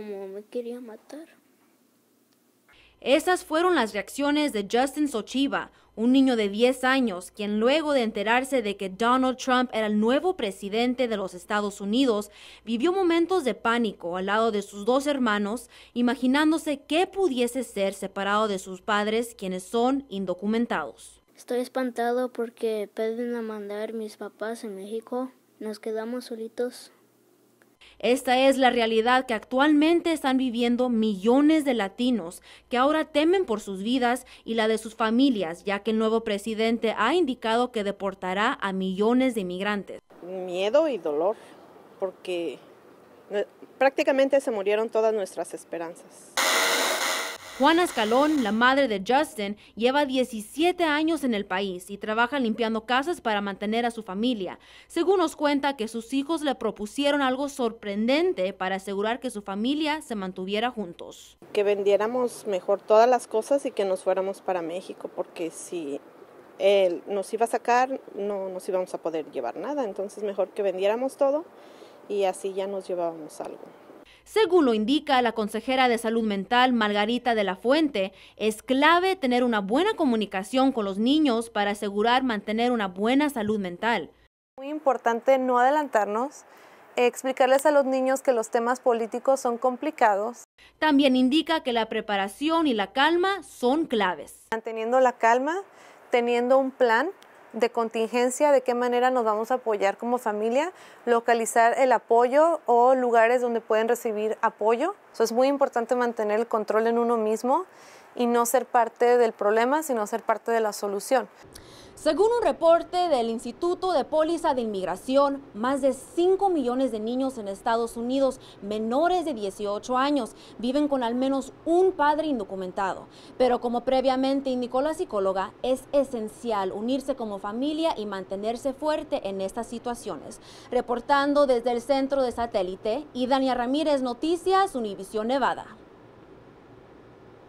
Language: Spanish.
como me quería matar. Esas fueron las reacciones de Justin Sochiva, un niño de 10 años, quien luego de enterarse de que Donald Trump era el nuevo presidente de los Estados Unidos, vivió momentos de pánico al lado de sus dos hermanos, imaginándose qué pudiese ser separado de sus padres, quienes son indocumentados. Estoy espantado porque pueden a mandar mis papás en México. Nos quedamos solitos. Esta es la realidad que actualmente están viviendo millones de latinos que ahora temen por sus vidas y la de sus familias, ya que el nuevo presidente ha indicado que deportará a millones de inmigrantes. Miedo y dolor, porque eh, prácticamente se murieron todas nuestras esperanzas. Juana Escalón, la madre de Justin, lleva 17 años en el país y trabaja limpiando casas para mantener a su familia. Según nos cuenta que sus hijos le propusieron algo sorprendente para asegurar que su familia se mantuviera juntos. Que vendiéramos mejor todas las cosas y que nos fuéramos para México, porque si él nos iba a sacar, no nos íbamos a poder llevar nada. Entonces mejor que vendiéramos todo y así ya nos llevábamos algo. Según lo indica la consejera de salud mental Margarita de la Fuente, es clave tener una buena comunicación con los niños para asegurar mantener una buena salud mental. Muy importante no adelantarnos, eh, explicarles a los niños que los temas políticos son complicados. También indica que la preparación y la calma son claves. Manteniendo la calma, teniendo un plan, de contingencia, de qué manera nos vamos a apoyar como familia, localizar el apoyo o lugares donde pueden recibir apoyo. Eso es muy importante mantener el control en uno mismo y no ser parte del problema, sino ser parte de la solución. Según un reporte del Instituto de Póliza de Inmigración, más de 5 millones de niños en Estados Unidos menores de 18 años viven con al menos un padre indocumentado. Pero como previamente indicó la psicóloga, es esencial unirse como familia y mantenerse fuerte en estas situaciones. Reportando desde el centro de satélite, Idania Ramírez, Noticias, Univisión Nevada.